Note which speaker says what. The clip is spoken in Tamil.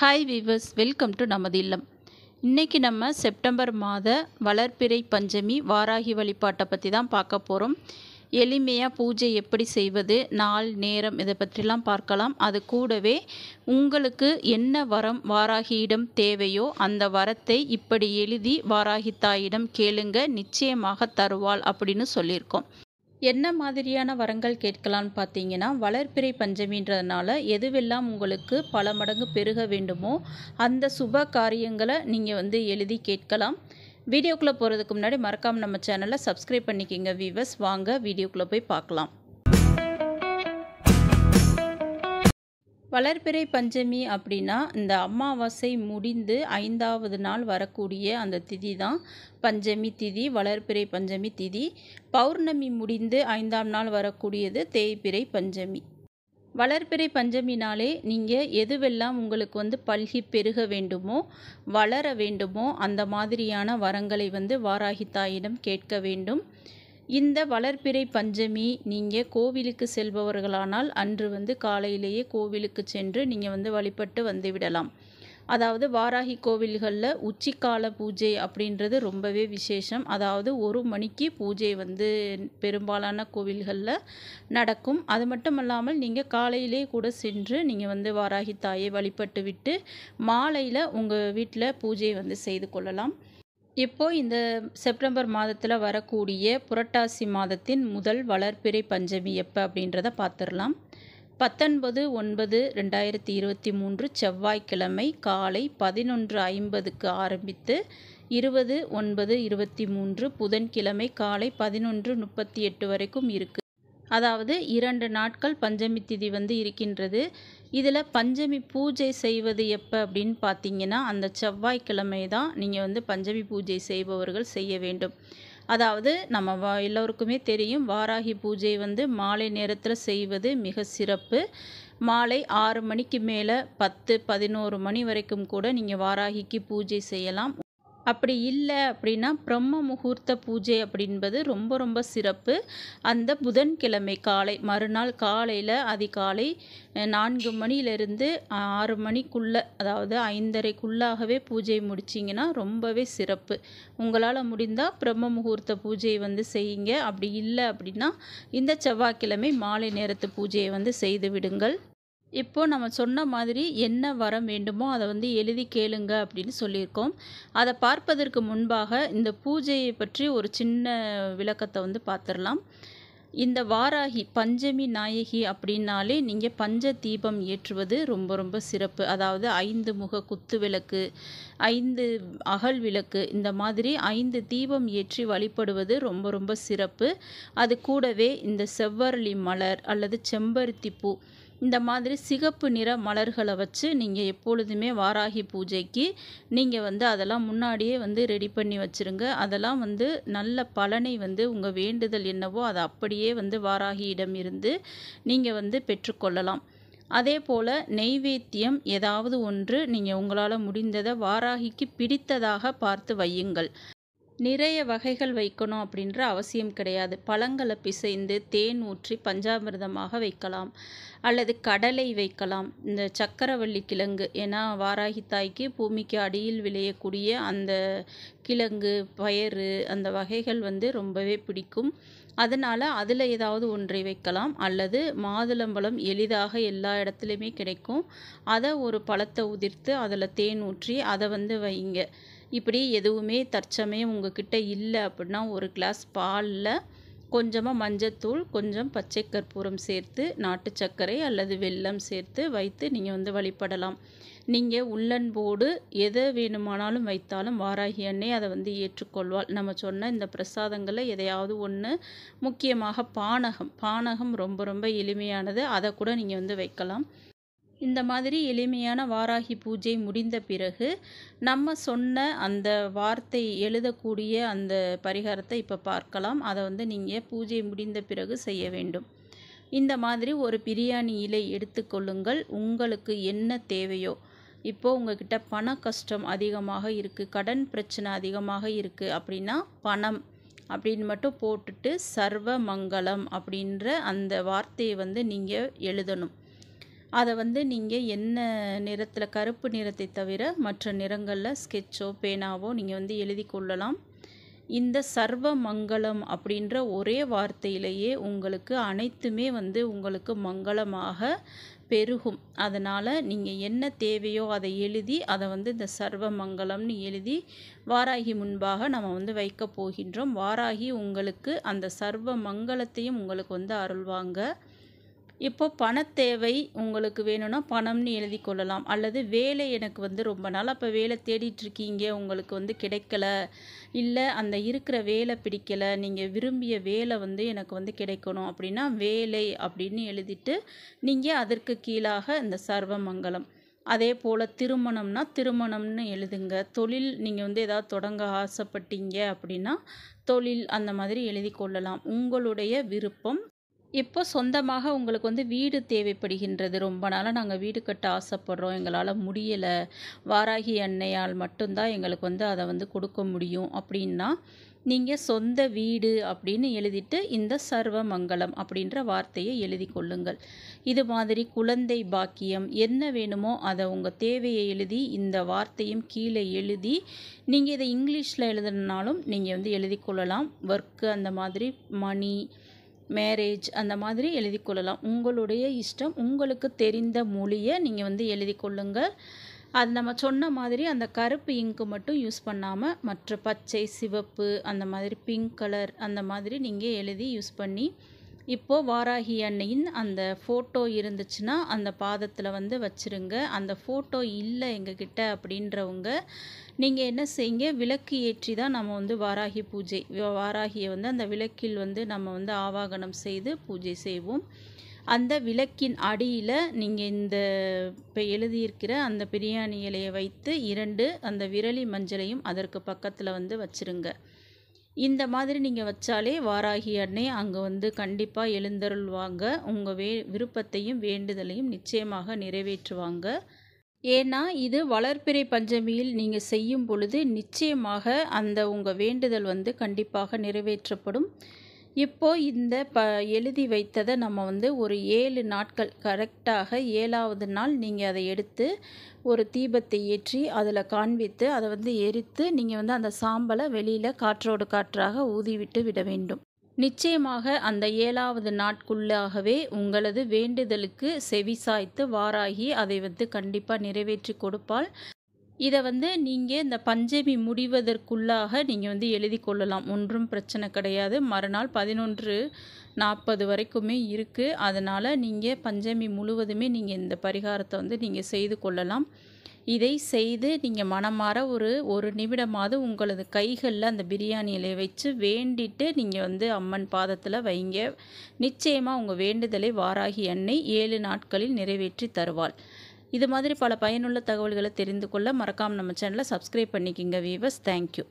Speaker 1: ஹாய் வீவர்ஸ் வெல்கம் டு நமது இல்லம் இன்றைக்கி நம்ம செப்டம்பர் மாத வளர்ப்பிறை பஞ்சமி வாராகி வழிபாட்டை பற்றி தான் பார்க்க போகிறோம் எளிமையாக பூஜை எப்படி செய்வது நாள் நேரம் இதை பற்றிலாம் பார்க்கலாம் அது கூடவே உங்களுக்கு என்ன வரம் வாராகியிடம் தேவையோ அந்த வரத்தை இப்படி எழுதி வாராகி தாயிடம் கேளுங்க நிச்சயமாக தருவாள் அப்படின்னு சொல்லியிருக்கோம் என்ன மாதிரியான வரங்கள் கேட்கலான்னு பார்த்தீங்கன்னா வளர்ப்பிறை பஞ்சமின்றதுனால எதுவெல்லாம் உங்களுக்கு பல மடங்கு பெருக வேண்டுமோ அந்த சுப காரியங்களை நீங்கள் வந்து எழுதி கேட்கலாம் வீடியோக்குள்ளே போகிறதுக்கு முன்னாடி மறக்காமல் நம்ம சேனலை சப்ஸ்கிரைப் பண்ணிக்கிங்க வீவர்ஸ் வாங்க வீடியோக்குள்ளே போய் பார்க்கலாம் வளர்பிறை பஞ்சமி அப்படின்னா இந்த அமாவாசை முடிந்து ஐந்தாவது நாள் வரக்கூடிய அந்த திதி தான் பஞ்சமி திதி வளர்பிறை பஞ்சமி திதி பௌர்ணமி முடிந்து ஐந்தாம் நாள் வரக்கூடியது தேய்பிறை பஞ்சமி வளர்பிறை பஞ்சமினாலே நீங்கள் எதுவெல்லாம் உங்களுக்கு வந்து பல்கி பெருக வேண்டுமோ வளர வேண்டுமோ அந்த மாதிரியான வரங்களை வந்து வாராகி தாயிடம் கேட்க வேண்டும் இந்த வளர்ப்பிறை பஞ்சமி நீங்கள் கோவிலுக்கு செல்பவர்களானால் அன்று வந்து காலையிலேயே கோவிலுக்கு சென்று நீங்கள் வந்து வழிபட்டு வந்துவிடலாம் அதாவது வாராகி கோவில்களில் உச்சிக்கால பூஜை அப்படின்றது ரொம்பவே விசேஷம் அதாவது ஒரு மணிக்கு பூஜை வந்து பெரும்பாலான கோவில்களில் நடக்கும் அது மட்டும் இல்லாமல் நீங்கள் காலையிலே கூட சென்று நீங்கள் வந்து வாராகி தாயை வழிபட்டு விட்டு மாலையில் உங்கள் வீட்டில் பூஜையை வந்து செய்து கொள்ளலாம் இப்போது இந்த செப்டம்பர் மாதத்தில் வரக்கூடிய புரட்டாசி மாதத்தின் முதல் வளர்ப்பிறை பஞ்சமி எப்போ அப்படின்றத பார்த்துடலாம் பத்தொன்பது ஒன்பது ரெண்டாயிரத்தி இருபத்தி மூன்று செவ்வாய்க்கிழமை காலை பதினொன்று ஐம்பதுக்கு ஆரம்பித்து இருபது ஒன்பது இருபத்தி மூன்று புதன்கிழமை காலை பதினொன்று முப்பத்தி எட்டு வரைக்கும் இருக்குது அதாவது இரண்டு நாட்கள் பஞ்சமி திதி வந்து இருக்கின்றது இதில் பஞ்சமி பூஜை செய்வது எப்போ அப்படின்னு பார்த்தீங்கன்னா அந்த செவ்வாய்க்கிழமை தான் நீங்கள் வந்து பஞ்சமி பூஜை செய்பவர்கள் செய்ய வேண்டும் அதாவது நம்ம எல்லோருக்குமே தெரியும் வாராகி பூஜை வந்து மாலை நேரத்தில் செய்வது மிக சிறப்பு மாலை ஆறு மணிக்கு மேலே பத்து பதினோரு மணி வரைக்கும் கூட நீங்கள் வாராகிக்கு பூஜை செய்யலாம் அப்படி இல்லை அப்படின்னா பிரம்ம முகூர்த்த பூஜை அப்படின்பது ரொம்ப ரொம்ப சிறப்பு அந்த புதன்கிழமை காலை மறுநாள் காலையில் அதிகாலை நான்கு மணியிலிருந்து ஆறு மணிக்குள்ளே அதாவது ஐந்தரைக்குள்ளாகவே பூஜை முடிச்சிங்கன்னா ரொம்பவே சிறப்பு உங்களால் முடிந்தால் பிரம்ம முகூர்த்த பூஜையை வந்து செய்யுங்க அப்படி இல்லை அப்படின்னா இந்த செவ்வாய்க்கிழமை மாலை நேரத்து பூஜையை வந்து செய்து விடுங்கள் இப்போது நம்ம சொன்ன மாதிரி என்ன வரம் வேண்டுமோ அதை வந்து எழுதி கேளுங்க அப்படின்னு சொல்லியிருக்கோம் அதை பார்ப்பதற்கு முன்பாக இந்த பூஜையை பற்றி ஒரு சின்ன விளக்கத்தை வந்து பார்த்துடலாம் இந்த வாராகி பஞ்சமி நாயகி அப்படின்னாலே நீங்கள் பஞ்ச தீபம் ஏற்றுவது ரொம்ப ரொம்ப சிறப்பு அதாவது ஐந்து முக குத்து விளக்கு ஐந்து அகல் விளக்கு இந்த மாதிரி ஐந்து தீபம் ஏற்றி வழிபடுவது ரொம்ப ரொம்ப சிறப்பு அது கூடவே இந்த செவ்வரளி மலர் அல்லது செம்பருத்தி பூ இந்த மாதிரி சிகப்பு நிற மலர்களை வச்சு நீங்கள் எப்பொழுதுமே வாராகி பூஜைக்கு நீங்கள் வந்து அதெல்லாம் முன்னாடியே வந்து ரெடி பண்ணி வச்சுருங்க அதெல்லாம் வந்து நல்ல பலனை வந்து உங்கள் வேண்டுதல் என்னவோ அதை அப்படியே வந்து வாராகியிடம் இருந்து நீங்கள் வந்து பெற்றுக்கொள்ளலாம் அதே போல் நெய்வேத்தியம் ஏதாவது ஒன்று நீங்கள் உங்களால் முடிந்ததை வாராகிக்கு பிடித்ததாக பார்த்து வையுங்கள் நிறைய வகைகள் வைக்கணும் அப்படின்ற அவசியம் கிடையாது பழங்களை பிசைந்து தேன் ஊற்றி பஞ்சாமிர்தமாக வைக்கலாம் அல்லது கடலை வைக்கலாம் இந்த சக்கரவள்ளி கிழங்கு ஏன்னா வாராகி தாய்க்கு பூமிக்கு அடியில் விளையக்கூடிய அந்த கிழங்கு பயறு அந்த வகைகள் வந்து ரொம்பவே பிடிக்கும் அதனால் அதில் ஏதாவது ஒன்றை வைக்கலாம் அல்லது மாதுளம்பழம் எளிதாக எல்லா இடத்துலையுமே கிடைக்கும் அதை ஒரு பழத்தை உதிர்த்து அதில் தேன் ஊற்றி அதை வந்து வைங்க இப்படி எதுவுமே தற்சமயம் உங்ககிட்ட இல்லை அப்படின்னா ஒரு கிளாஸ் பாலில் கொஞ்சமாக மஞ்சத்தூள் கொஞ்சம் பச்சை கற்பூரம் சேர்த்து நாட்டு சர்க்கரை அல்லது வெல்லம் சேர்த்து வைத்து நீங்கள் வந்து வழிபடலாம் நீங்கள் உள்ளன் போடு எதை வேணுமானாலும் வைத்தாலும் வாராகி அண்ணே அதை வந்து ஏற்றுக்கொள்வாள் நம்ம சொன்ன இந்த பிரசாதங்களை எதையாவது ஒன்று முக்கியமாக பானகம் பானகம் ரொம்ப ரொம்ப எளிமையானது அதை கூட நீங்கள் வந்து வைக்கலாம் இந்த மாதிரி எளிமையான வாராகி பூஜை முடிந்த பிறகு நம்ம சொன்ன அந்த வார்த்தை எழுதக்கூடிய அந்த பரிகாரத்தை இப்போ பார்க்கலாம் அதை வந்து நீங்கள் பூஜை முடிந்த பிறகு செய்ய வேண்டும் இந்த மாதிரி ஒரு பிரியாணி இலை எடுத்துக்கொள்ளுங்கள் உங்களுக்கு என்ன தேவையோ இப்போது உங்கள்கிட்ட பண கஷ்டம் அதிகமாக இருக்குது கடன் பிரச்சனை அதிகமாக இருக்குது அப்படின்னா பணம் அப்படின்னு மட்டும் போட்டுட்டு சர்வ மங்களம் அப்படின்ற அந்த வார்த்தையை வந்து நீங்கள் எழுதணும் அதை வந்து நீங்கள் என்ன நிறத்தில் கருப்பு நிறத்தை தவிர மற்ற நிறங்களில் ஸ்கெட்சோ பேனாவோ நீங்கள் வந்து எழுதி கொள்ளலாம் இந்த சர்வ மங்களம் அப்படின்ற ஒரே வார்த்தையிலேயே உங்களுக்கு அனைத்துமே வந்து உங்களுக்கு மங்களமாக பெருகும் அதனால் நீங்கள் என்ன தேவையோ அதை எழுதி அதை வந்து இந்த சர்வ மங்களம்னு எழுதி வாராகி முன்பாக நம்ம வந்து வைக்க போகின்றோம் வாராகி உங்களுக்கு அந்த சர்வ மங்களத்தையும் உங்களுக்கு வந்து அருள்வாங்க இப்போ பணத்தேவை உங்களுக்கு வேணும்னா பணம்னு எழுதி கொள்ளலாம் அல்லது வேலை எனக்கு வந்து ரொம்ப நாள் அப்போ வேலை தேடிட்டுருக்கீங்க உங்களுக்கு வந்து கிடைக்கல இல்லை அந்த இருக்கிற வேலை பிடிக்கலை நீங்கள் விரும்பிய வேலை வந்து எனக்கு வந்து கிடைக்கணும் அப்படின்னா வேலை அப்படின்னு எழுதிட்டு நீங்கள் அதற்கு கீழாக இந்த சர்வமங்கலம் அதே போல் திருமணம்னா திருமணம்னு எழுதுங்க தொழில் நீங்கள் வந்து ஏதாவது தொடங்க ஆசைப்பட்டீங்க அப்படின்னா தொழில் அந்த மாதிரி எழுதி கொள்ளலாம் உங்களுடைய விருப்பம் இப்போ சொந்தமாக உங்களுக்கு வந்து வீடு தேவைப்படுகின்றது ரொம்ப நாளாக நாங்கள் வீடு கட்ட ஆசைப்படுறோம் எங்களால் முடியலை வாராகி அன்னையால் மட்டும்தான் எங்களுக்கு வந்து அதை வந்து கொடுக்க முடியும் அப்படின்னா நீங்கள் சொந்த வீடு அப்படின்னு எழுதிட்டு இந்த சர்வமங்கலம் அப்படின்ற வார்த்தையை எழுதி கொள்ளுங்கள் இது மாதிரி குழந்தை பாக்கியம் என்ன வேணுமோ அதை உங்கள் தேவையை எழுதி இந்த வார்த்தையும் கீழே எழுதி நீங்கள் இதை இங்கிலீஷில் எழுதுனாலும் நீங்கள் வந்து எழுதி கொள்ளலாம் ஒர்க்கு அந்த மாதிரி மணி மேரேஜ் அந்த மாதிரி எழுதி கொள்ளலாம் உங்களுடைய இஷ்டம் உங்களுக்கு தெரிந்த மொழியை நீங்கள் வந்து எழுதி கொள்ளுங்கள் அது நம்ம சொன்ன மாதிரி அந்த கருப்பு இங்கு மட்டும் யூஸ் பண்ணாமல் மற்ற பச்சை சிவப்பு அந்த மாதிரி பிங்க் கலர் அந்த மாதிரி நீங்கள் எழுதி யூஸ் பண்ணி இப்போது வாராகி அன்னையின் அந்த ஃபோட்டோ இருந்துச்சுன்னா அந்த பாதத்தில் வந்து வச்சுருங்க அந்த ஃபோட்டோ இல்லை எங்ககிட்ட அப்படின்றவங்க நீங்கள் என்ன செய்யுங்க விளக்கு ஏற்றி தான் நம்ம வந்து வாராகி பூஜை வாராகியை வந்து அந்த விளக்கில் வந்து நம்ம வந்து ஆவாகனம் செய்து பூஜை செய்வோம் அந்த விளக்கின் அடியில் நீங்கள் இந்த இப்போ எழுதியிருக்கிற அந்த பிரியாணி இலையை வைத்து இரண்டு அந்த விரலி மஞ்சளையும் அதற்கு பக்கத்தில் வந்து வச்சுருங்க இந்த மாதிரி நீங்கள் வச்சாலே வாராகி அன்னை அங்கே வந்து கண்டிப்பாக எழுந்தருள்வாங்க உங்கள் வே விருப்பத்தையும் வேண்டுதலையும் நிச்சயமாக நிறைவேற்றுவாங்க ஏன்னா இது வளர்ப்பிறை பஞ்சமியில் நீங்கள் செய்யும் பொழுது நிச்சயமாக அந்த உங்கள் வேண்டுதல் வந்து கண்டிப்பாக நிறைவேற்றப்படும் இப்போது இந்த ப எழுதி வைத்ததை நம்ம வந்து ஒரு ஏழு நாட்கள் கரெக்டாக ஏழாவது நாள் நீங்கள் அதை எடுத்து ஒரு தீபத்தை ஏற்றி அதில் காண்பித்து அதை வந்து எரித்து நீங்கள் வந்து அந்த சாம்பலை வெளியில் காற்றோடு காற்றாக ஊதிவிட்டு விட வேண்டும் நிச்சயமாக அந்த ஏழாவது நாட்குள்ளாகவே உங்களது வேண்டுதலுக்கு செவி சாய்த்து வாராகி அதை வந்து கண்டிப்பாக நிறைவேற்றி கொடுப்பாள் இதை வந்து நீங்கள் இந்த பஞ்சமி முடிவதற்குள்ளாக நீங்கள் வந்து எழுதி கொள்ளலாம் ஒன்றும் பிரச்சனை கிடையாது மறுநாள் பதினொன்று நாற்பது வரைக்குமே இருக்குது அதனால் நீங்கள் பஞ்சமி முழுவதுமே நீங்கள் இந்த பரிகாரத்தை வந்து நீங்கள் செய்து கொள்ளலாம் இதை செய்து நீங்கள் மனமாற ஒரு ஒரு நிமிடமாவது உங்களது கைகளில் அந்த பிரியாணியில் வச்சு வேண்டிட்டு நீங்கள் வந்து அம்மன் பாதத்தில் வைங்க நிச்சயமாக உங்கள் வேண்டுதலை வாராகி அன்னை ஏழு நாட்களில் நிறைவேற்றி தருவாள் இது மாதிரி பல பயனுள்ள தகவல்களை தெரிந்து கொள்ள மறக்காமல் நம்ம சேனலை சப்ஸ்கிரைப் பண்ணிக்கிங்க வீவர்ஸ் தேங்க்யூ